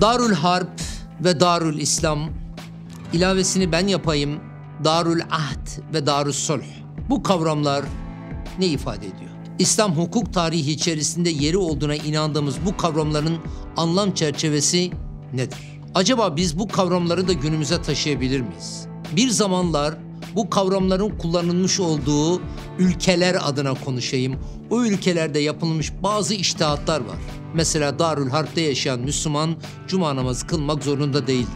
Darül Harp ve Darül İslam ilavesini ben yapayım. Darül Ahd ve Darül Sulh. Bu kavramlar ne ifade ediyor? İslam hukuk tarihi içerisinde yeri olduğuna inandığımız bu kavramların anlam çerçevesi nedir? Acaba biz bu kavramları da günümüze taşıyabilir miyiz? Bir zamanlar bu kavramların kullanılmış olduğu ülkeler adına konuşayım. O ülkelerde yapılmış bazı iştihatlar var. Mesela Darül Harp'te yaşayan Müslüman cuma namazı kılmak zorunda değildir.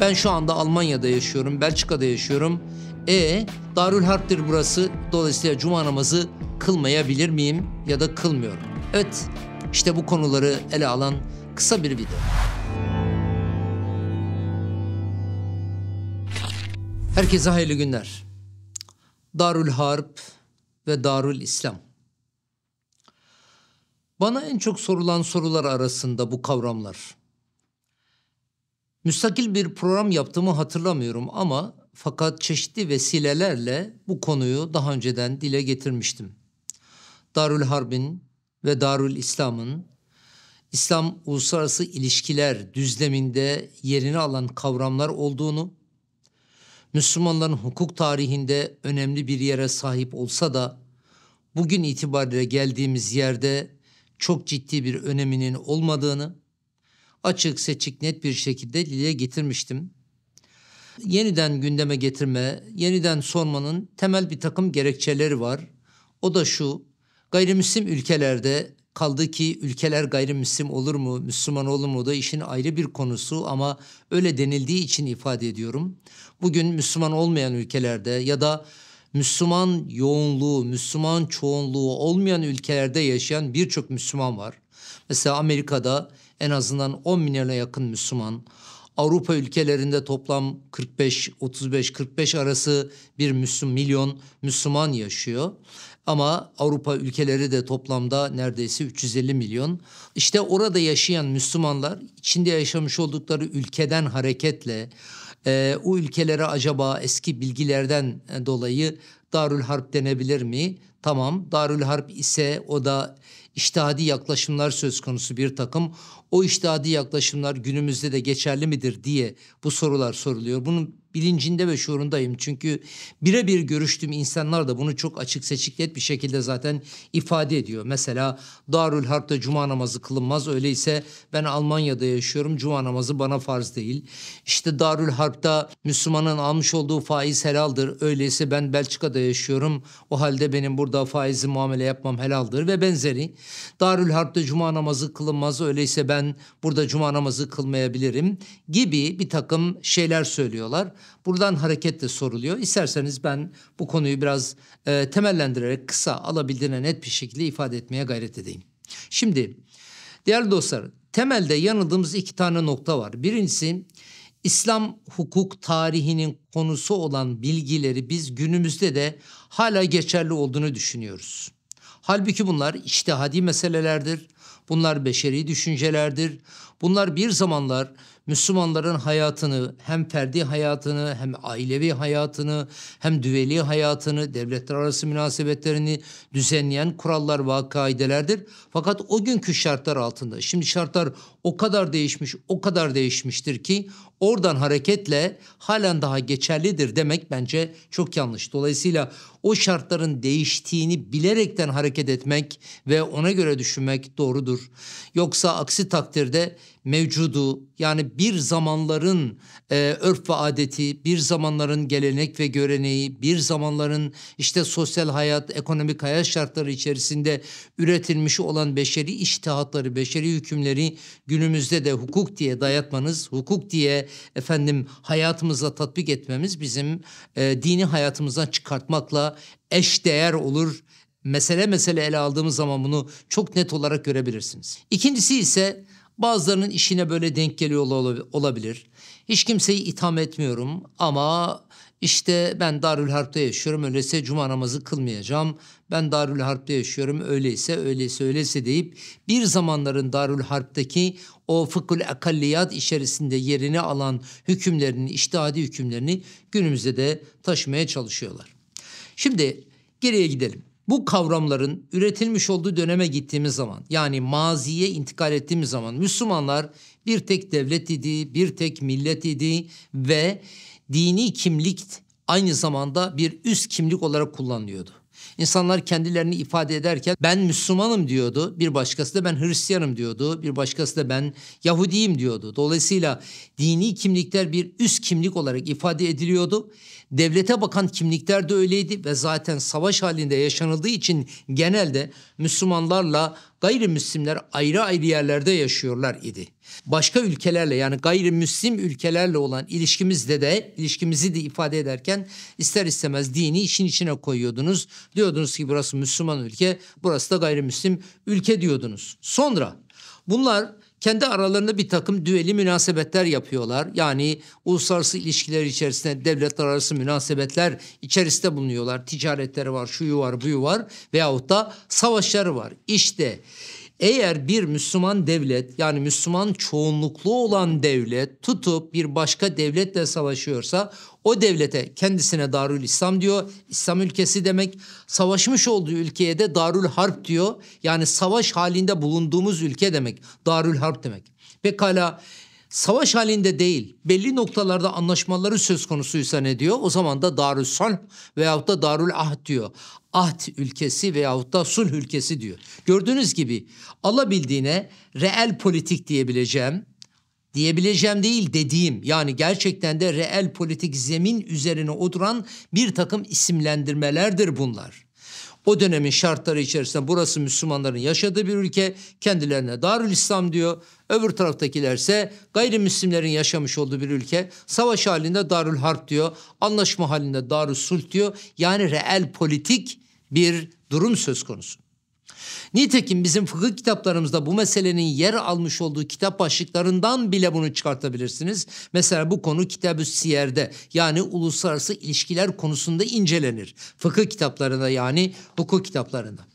Ben şu anda Almanya'da yaşıyorum, Belçika'da yaşıyorum. E Darül Harp'tir burası. Dolayısıyla cuma namazı kılmayabilir miyim ya da kılmıyorum? Evet, işte bu konuları ele alan kısa bir video. Herkese hayırlı günler. Darül Harp ve Darül İslam. Bana en çok sorulan sorular arasında bu kavramlar. Müstakil bir program yaptığımı hatırlamıyorum ama fakat çeşitli vesilelerle bu konuyu daha önceden dile getirmiştim. Darül Harb'in ve Darül İslam'ın İslam uluslararası ilişkiler düzleminde yerini alan kavramlar olduğunu Müslümanların hukuk tarihinde önemli bir yere sahip olsa da bugün itibariyle geldiğimiz yerde çok ciddi bir öneminin olmadığını açık seçik net bir şekilde dile getirmiştim. Yeniden gündeme getirme, yeniden sormanın temel bir takım gerekçeleri var. O da şu, gayrimüslim ülkelerde Kaldı ki ülkeler gayrimüslim olur mu, Müslüman olur mu da işin ayrı bir konusu ama öyle denildiği için ifade ediyorum. Bugün Müslüman olmayan ülkelerde ya da Müslüman yoğunluğu, Müslüman çoğunluğu olmayan ülkelerde yaşayan birçok Müslüman var. Mesela Amerika'da en azından 10 milyona yakın Müslüman, Avrupa ülkelerinde toplam 45 35 45 arası bir Müslüm milyon Müslüman yaşıyor. Ama Avrupa ülkeleri de toplamda neredeyse 350 milyon. İşte orada yaşayan Müslümanlar içinde yaşamış oldukları ülkeden hareketle e, o ülkelere acaba eski bilgilerden e, dolayı Darül Harp denebilir mi? Tamam Darül Harp ise o da iştihadi yaklaşımlar söz konusu bir takım. O iştihadi yaklaşımlar günümüzde de geçerli midir diye bu sorular soruluyor. Bunun bilincinde ve şuurundayım. Çünkü birebir görüştüğüm insanlar da bunu çok açık seçik net bir şekilde zaten ifade ediyor. Mesela Darül Harp'ta cuma namazı kılınmaz. Öyleyse ben Almanya'da yaşıyorum. Cuma namazı bana farz değil. İşte Darül Harp'ta Müslümanın almış olduğu faiz helaldir. Öyleyse ben Belçika'da yaşıyorum. O halde benim burada faizi muamele yapmam helaldir ve benzeri. Darül Harp'ta cuma namazı kılınmaz. Öyleyse ben burada cuma namazı kılmayabilirim gibi bir takım şeyler söylüyorlar. Buradan hareketle soruluyor. İsterseniz ben bu konuyu biraz e, temellendirerek kısa alabildiğine net bir şekilde ifade etmeye gayret edeyim. Şimdi değerli dostlar temelde yanıldığımız iki tane nokta var. Birincisi İslam hukuk tarihinin konusu olan bilgileri biz günümüzde de hala geçerli olduğunu düşünüyoruz. Halbuki bunlar iştihadi meselelerdir. Bunlar beşeri düşüncelerdir. Bunlar bir zamanlar Müslümanların hayatını hem ferdi hayatını hem ailevi hayatını hem düveli hayatını devletler arası münasebetlerini düzenleyen kurallar ve kaidelerdir. Fakat o günkü şartlar altında şimdi şartlar o kadar değişmiş o kadar değişmiştir ki oradan hareketle halen daha geçerlidir demek bence çok yanlış. Dolayısıyla o şartların değiştiğini bilerekten hareket etmek ve ona göre düşünmek doğrudur. Yoksa aksi takdirde mevcudu yani bir zamanların e, örf ve adeti, bir zamanların gelenek ve göreneği, bir zamanların işte sosyal hayat, ekonomik hayat şartları içerisinde üretilmiş olan beşeri iştihatları, beşeri hükümleri günümüzde de hukuk diye dayatmanız, hukuk diye efendim hayatımıza tatbik etmemiz bizim e, dini hayatımızdan çıkartmakla eşdeğer olur mesele mesele ele aldığımız zaman bunu çok net olarak görebilirsiniz. İkincisi ise Bazılarının işine böyle denk geliyor olabilir. Hiç kimseyi itham etmiyorum ama işte ben Darül Harp'te yaşıyorum öyleyse cuma namazı kılmayacağım. Ben Darül Harp'te yaşıyorum öyleyse öyleyse öyleyse deyip bir zamanların Darül Harp'teki o fıkhul akalliyat içerisinde yerini alan hükümlerini, iştihadi hükümlerini günümüzde de taşımaya çalışıyorlar. Şimdi geriye gidelim. Bu kavramların üretilmiş olduğu döneme gittiğimiz zaman yani maziye intikal ettiğimiz zaman Müslümanlar bir tek devlet idi, bir tek millet idi ve dini kimlik aynı zamanda bir üst kimlik olarak kullanılıyordu. İnsanlar kendilerini ifade ederken ben Müslümanım diyordu, bir başkası da ben Hristiyanım diyordu, bir başkası da ben Yahudiyim diyordu. Dolayısıyla dini kimlikler bir üst kimlik olarak ifade ediliyordu. Devlete bakan kimlikler de öyleydi ve zaten savaş halinde yaşanıldığı için genelde Müslümanlarla gayrimüslimler ayrı ayrı yerlerde yaşıyorlar idi. Başka ülkelerle yani gayrimüslim ülkelerle olan ilişkimizde de ilişkimizi de ifade ederken ister istemez dini işin içine koyuyordunuz. Diyordunuz ki burası Müslüman ülke, burası da gayrimüslim ülke diyordunuz. Sonra bunlar kendi aralarında bir takım düeli münasebetler yapıyorlar. Yani uluslararası ilişkiler içerisinde devletler arası münasebetler içerisinde bulunuyorlar. Ticaretleri var, şu var, bu var veyahut da savaşları var. İşte eğer bir Müslüman devlet yani Müslüman çoğunluklu olan devlet tutup bir başka devletle savaşıyorsa o devlete kendisine Darül İslam diyor. İslam ülkesi demek savaşmış olduğu ülkeye de Darül Harp diyor. Yani savaş halinde bulunduğumuz ülke demek. Darül Harp demek. Pekala savaş halinde değil belli noktalarda anlaşmaları söz konusuysa ne diyor? O zaman da Darül Sulh veyahut da Darül Ahd diyor. Ahd ülkesi veyahut da sulh ülkesi diyor. Gördüğünüz gibi alabildiğine reel politik diyebileceğim diyebileceğim değil dediğim yani gerçekten de reel politik zemin üzerine oturan bir takım isimlendirmelerdir bunlar. O dönemin şartları içerisinde burası Müslümanların yaşadığı bir ülke. Kendilerine Darül İslam diyor. Öbür taraftakilerse gayrimüslimlerin yaşamış olduğu bir ülke. Savaş halinde Darül Harp diyor. Anlaşma halinde Darül Sulh diyor. Yani reel politik bir durum söz konusu. Nitekim bizim fıkıh kitaplarımızda bu meselenin yer almış olduğu kitap başlıklarından bile bunu çıkartabilirsiniz. Mesela bu konu kitab Siyer'de yani uluslararası ilişkiler konusunda incelenir. Fıkıh kitaplarında yani hukuk kitaplarında.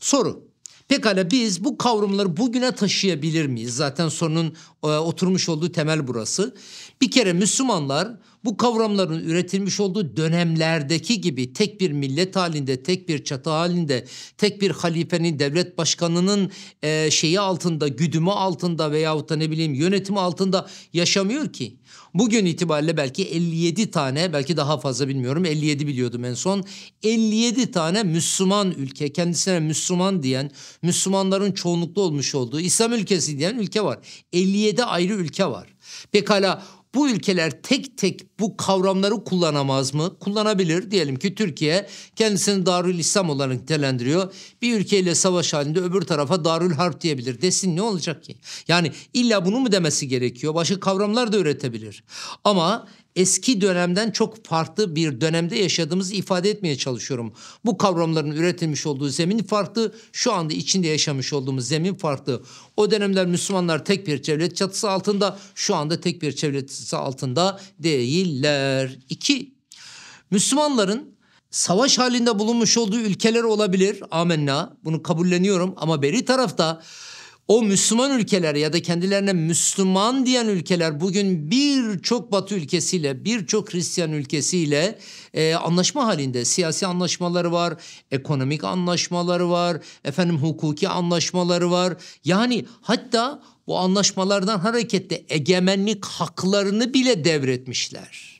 Soru. Pekala biz bu kavramları bugüne taşıyabilir miyiz? Zaten sorunun e, oturmuş olduğu temel burası. Bir kere Müslümanlar bu kavramların üretilmiş olduğu dönemlerdeki gibi tek bir millet halinde, tek bir çatı halinde, tek bir halifenin, devlet başkanının e, şeyi altında, güdümü altında veyahut da ne bileyim yönetimi altında yaşamıyor ki. Bugün itibariyle belki 57 tane, belki daha fazla bilmiyorum, 57 biliyordum en son. 57 tane Müslüman ülke, kendisine Müslüman diyen, Müslümanların çoğunlukta olmuş olduğu İslam ülkesi diyen ülke var. 57 ayrı ülke var. Pekala bu ülkeler tek tek bu kavramları kullanamaz mı? Kullanabilir. Diyelim ki Türkiye kendisini Darül İslam olarak nitelendiriyor. Bir ülkeyle savaş halinde öbür tarafa Darül Harp diyebilir. Desin ne olacak ki? Yani illa bunu mu demesi gerekiyor? Başka kavramlar da üretebilir. Ama eski dönemden çok farklı bir dönemde yaşadığımızı ifade etmeye çalışıyorum. Bu kavramların üretilmiş olduğu zemin farklı, şu anda içinde yaşamış olduğumuz zemin farklı. O dönemler Müslümanlar tek bir devlet çatısı altında, şu anda tek bir devlet çatısı altında değiller. İki, Müslümanların savaş halinde bulunmuş olduğu ülkeler olabilir. Amenna. Bunu kabulleniyorum ama beri tarafta o Müslüman ülkeler ya da kendilerine Müslüman diyen ülkeler bugün birçok Batı ülkesiyle, birçok Hristiyan ülkesiyle e, anlaşma halinde. Siyasi anlaşmaları var, ekonomik anlaşmaları var, efendim hukuki anlaşmaları var. Yani hatta bu anlaşmalardan hareketle egemenlik haklarını bile devretmişler.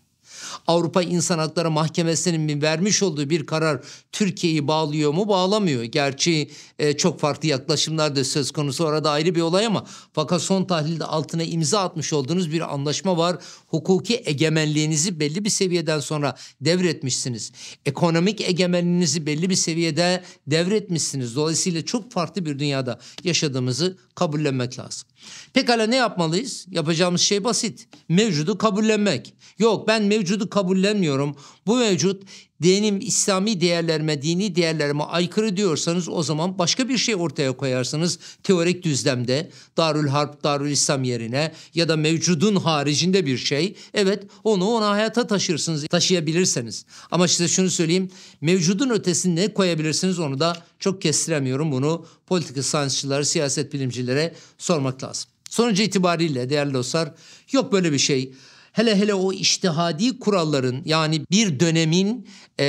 Avrupa İnsan Hakları Mahkemesi'nin vermiş olduğu bir karar Türkiye'yi bağlıyor mu? Bağlamıyor. Gerçi e, çok farklı yaklaşımlar da söz konusu orada ayrı bir olay ama fakat son tahlilde altına imza atmış olduğunuz bir anlaşma var hukuki egemenliğinizi belli bir seviyeden sonra devretmişsiniz. Ekonomik egemenliğinizi belli bir seviyede devretmişsiniz. Dolayısıyla çok farklı bir dünyada yaşadığımızı kabullenmek lazım. Pekala ne yapmalıyız? Yapacağımız şey basit. Mevcudu kabullenmek. Yok ben mevcudu kabullenmiyorum bu mevcut dinim İslami değerlerime, dini değerlerime aykırı diyorsanız o zaman başka bir şey ortaya koyarsınız. Teorik düzlemde Darül Harp, Darül İslam yerine ya da mevcudun haricinde bir şey. Evet onu ona hayata taşırsınız, taşıyabilirseniz. Ama size şunu söyleyeyim. Mevcudun ötesini ne koyabilirsiniz onu da çok kestiremiyorum. Bunu politik sanatçılara, siyaset bilimcilere sormak lazım. Sonucu itibariyle değerli dostlar yok böyle bir şey hele hele o iştihadi kuralların yani bir dönemin e,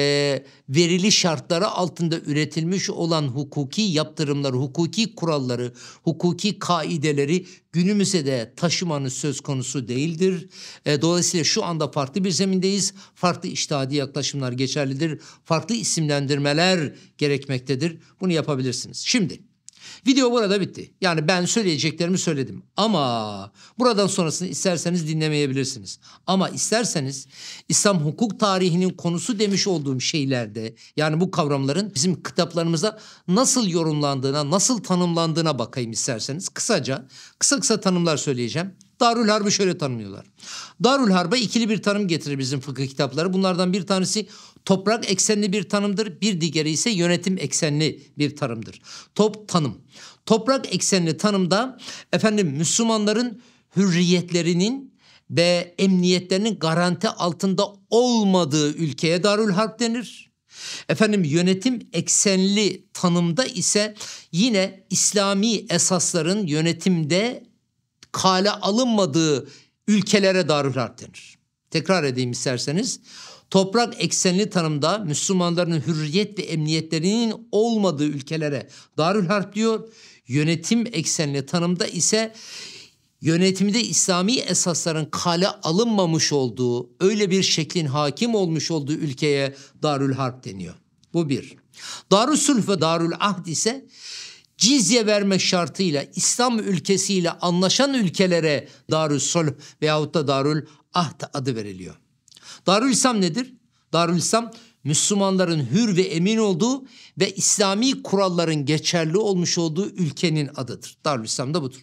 verili şartları altında üretilmiş olan hukuki yaptırımları, hukuki kuralları, hukuki kaideleri günümüze de taşımanın söz konusu değildir. E, dolayısıyla şu anda farklı bir zemindeyiz. Farklı iştihadi yaklaşımlar geçerlidir. Farklı isimlendirmeler gerekmektedir. Bunu yapabilirsiniz. Şimdi Video burada bitti. Yani ben söyleyeceklerimi söyledim. Ama buradan sonrasını isterseniz dinlemeyebilirsiniz. Ama isterseniz İslam hukuk tarihinin konusu demiş olduğum şeylerde yani bu kavramların bizim kitaplarımızda nasıl yorumlandığına, nasıl tanımlandığına bakayım isterseniz. Kısaca kısa kısa tanımlar söyleyeceğim. Darül Harb'ı şöyle tanımlıyorlar. Darül Harb'a ikili bir tanım getirir bizim fıkıh kitapları. Bunlardan bir tanesi toprak eksenli bir tanımdır. Bir diğeri ise yönetim eksenli bir tanımdır. Top tanım. Toprak eksenli tanımda efendim Müslümanların hürriyetlerinin ve emniyetlerinin garanti altında olmadığı ülkeye Darül Harp denir. Efendim yönetim eksenli tanımda ise yine İslami esasların yönetimde kale alınmadığı ülkelere darül denir. Tekrar edeyim isterseniz. Toprak eksenli tanımda Müslümanların hürriyet ve emniyetlerinin olmadığı ülkelere darülharp diyor. Yönetim eksenli tanımda ise yönetimde İslami esasların kale alınmamış olduğu, öyle bir şeklin hakim olmuş olduğu ülkeye darülharp deniyor. Bu bir. Darül sülh ve darül ahd ise cizye verme şartıyla İslam ülkesiyle anlaşan ülkelere Darül Sulh veyahut da Darül Ahd adı veriliyor. Darül İslam nedir? Darül İslam Müslümanların hür ve emin olduğu ve İslami kuralların geçerli olmuş olduğu ülkenin adıdır. Darül İslam da budur.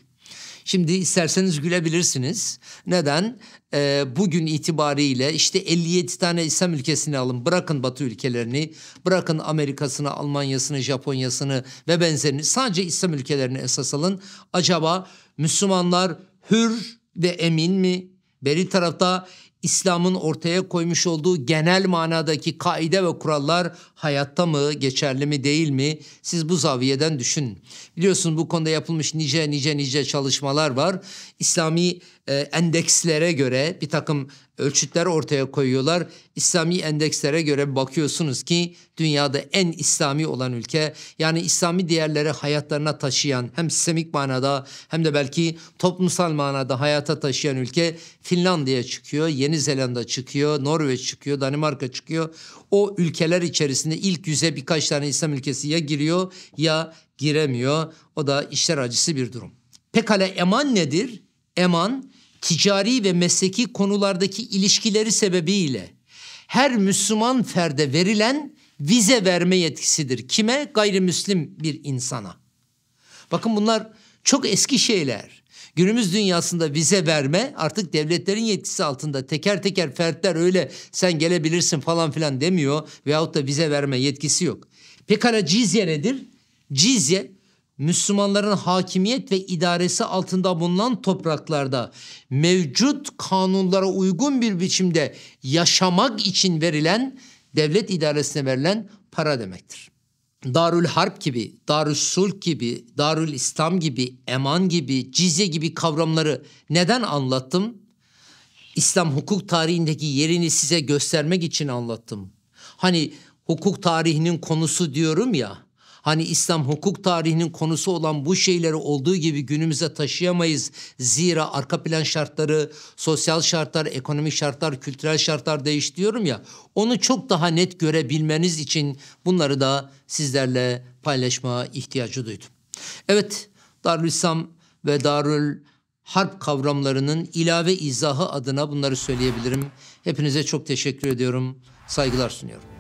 Şimdi isterseniz gülebilirsiniz. Neden? Ee, bugün itibariyle işte 57 tane İslam ülkesini alın. Bırakın Batı ülkelerini, bırakın Amerika'sını, Almanya'sını, Japonya'sını ve benzerini. Sadece İslam ülkelerini esas alın. Acaba Müslümanlar hür ve emin mi? Beri tarafta İslam'ın ortaya koymuş olduğu genel manadaki kaide ve kurallar hayatta mı, geçerli mi, değil mi? Siz bu zaviyeden düşünün. Biliyorsunuz bu konuda yapılmış nice nice nice çalışmalar var. İslami e, endekslere göre bir takım ölçütler ortaya koyuyorlar. İslami endekslere göre bakıyorsunuz ki dünyada en İslami olan ülke yani İslami değerleri hayatlarına taşıyan hem semik manada hem de belki toplumsal manada hayata taşıyan ülke Finlandiya çıkıyor, Yeni Zelanda çıkıyor, Norveç çıkıyor, Danimarka çıkıyor. O ülkeler içerisinde ilk yüze birkaç tane İslam ülkesi ya giriyor ya giremiyor. O da işler acısı bir durum. Pekala eman nedir? Eman ticari ve mesleki konulardaki ilişkileri sebebiyle her Müslüman ferde verilen vize verme yetkisidir. Kime? Gayrimüslim bir insana. Bakın bunlar çok eski şeyler. Günümüz dünyasında vize verme artık devletlerin yetkisi altında teker teker fertler öyle sen gelebilirsin falan filan demiyor veyahut da vize verme yetkisi yok. Pekala cizye nedir? Cizye Müslümanların hakimiyet ve idaresi altında bulunan topraklarda mevcut kanunlara uygun bir biçimde yaşamak için verilen devlet idaresine verilen para demektir. Darül Harp gibi, Darül Sulh gibi, Darül İslam gibi, Eman gibi, Cizye gibi kavramları neden anlattım? İslam hukuk tarihindeki yerini size göstermek için anlattım. Hani hukuk tarihinin konusu diyorum ya Hani İslam hukuk tarihinin konusu olan bu şeyleri olduğu gibi günümüze taşıyamayız. Zira arka plan şartları, sosyal şartlar, ekonomik şartlar, kültürel şartlar değiş ya. Onu çok daha net görebilmeniz için bunları da sizlerle paylaşma ihtiyacı duydum. Evet, Darül İslam ve Darül Harp kavramlarının ilave izahı adına bunları söyleyebilirim. Hepinize çok teşekkür ediyorum. Saygılar sunuyorum.